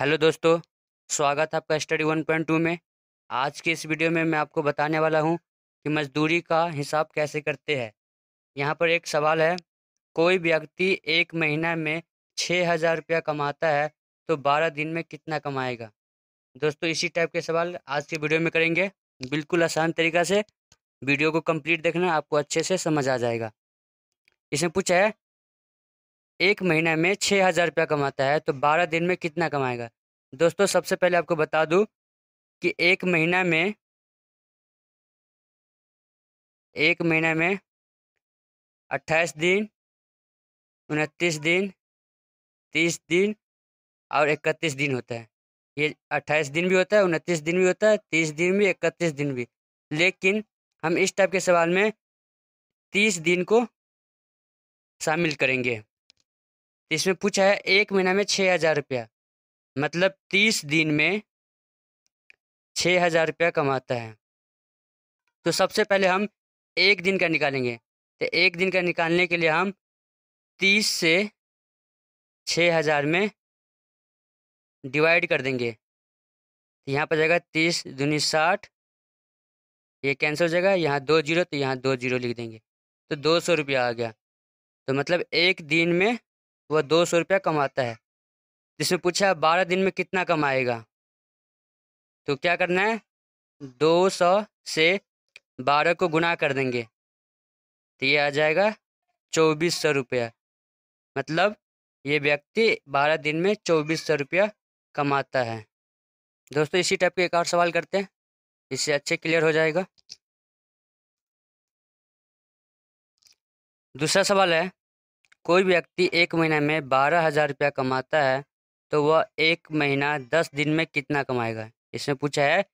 hello दोस्तों स्वागत है आपका स्टडी वन पॉइंट टू में आज के इस वीडियो में मैं आपको बताने वाला हूँ कि मजदूरी का हिसाब कैसे करते हैं यहाँ पर एक सवाल है कोई व्यक्ति एक महीना में छः हज़ार रुपया कमाता है तो बारह दिन में कितना कमाएगा दोस्तों इसी टाइप के सवाल आज के वीडियो में करेंगे बिल्कुल आसान तरीका से वीडियो को कम्प्लीट देखना आपको अच्छे से समझ आ जाएगा इसमें पूछा है एक महीना में छः हज़ार रुपया कमाता है तो बारह दिन में कितना कमाएगा दोस्तों सबसे पहले आपको बता दूं कि एक महीना में एक महीना में अट्ठाईस दिन उनतीस दिन तीस दिन और इकतीस दिन होता है ये अट्ठाईस दिन भी होता है उनतीस दिन भी होता है तीस दिन भी इकतीस दिन भी लेकिन हम इस टाइप के सवाल में तीस दिन को शामिल करेंगे इसमें पूछा है एक महीना में छः हज़ार रुपया मतलब तीस दिन में छः हज़ार रुपया कमाता है तो सबसे पहले हम एक दिन का निकालेंगे तो एक दिन का निकालने के लिए हम तीस से छः हज़ार में डिवाइड कर देंगे तो यहाँ पर जाएगा तीस दूनी साठ ये कैंसिल हो जाएगा यहाँ दो जीरो तो यहाँ दो जीरो लिख देंगे तो दो सौ रुपया आ गया तो मतलब एक दिन में वह दो सौ रुपया कमाता है जिसमें पूछा बारह दिन में कितना कमाएगा तो क्या करना है दो सौ से बारह को गुना कर देंगे तो ये आ जाएगा चौबीस सौ रुपया मतलब ये व्यक्ति बारह दिन में चौबीस सौ रुपया कमाता है दोस्तों इसी टाइप के एक और सवाल करते हैं इससे अच्छे क्लियर हो जाएगा दूसरा सवाल है कोई व्यक्ति एक महीना में बारह हज़ार रुपया कमाता है तो वह एक महीना दस दिन में कितना कमाएगा इसमें पूछा है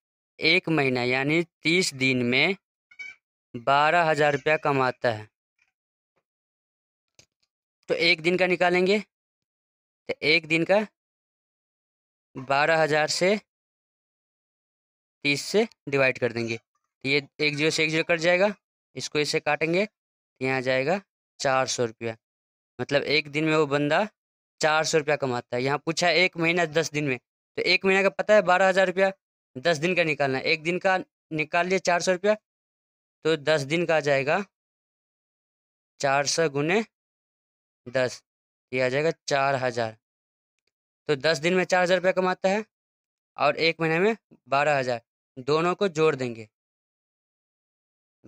एक महीना यानी तीस दिन में बारह हज़ार रुपया कमाता है तो एक दिन का निकालेंगे तो एक दिन का बारह हज़ार से तीस से डिवाइड कर देंगे तो ये एक जीरो से एक जीरो कट जाएगा इसको इसे काटेंगे तो यहाँ जाएगा चार सौ रुपया मतलब एक दिन में वो बंदा चार सौ रुपया कमाता है यहाँ पूछा है एक महीना दस दिन में तो एक महीना का पता है बारह हजार रुपया दस दिन का निकालना है एक दिन का निकाल लिए चार सौ रुपया तो दस दिन का आ जाएगा चार सौ गुने दस ये आ जाएगा चार हजार तो दस दिन में चार हजार रुपया कमाता है और एक महीने में बारह हजार दोनों को जोड़ देंगे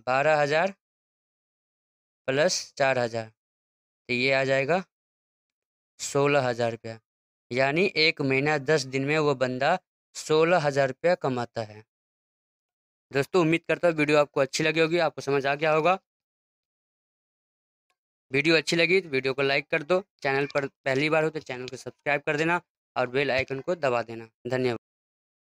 बारह हजार प्लस चार हजार तो ये आ जाएगा सोलह हज़ार रुपया यानी एक महीना दस दिन में वो बंदा सोलह हज़ार रुपया कमाता है दोस्तों उम्मीद करता हूँ वीडियो आपको अच्छी लगी होगी आपको समझ आ गया होगा वीडियो अच्छी लगी तो वीडियो को लाइक कर दो चैनल पर पहली बार हो तो चैनल को सब्सक्राइब कर देना और बेल आइकन को दबा देना धन्यवाद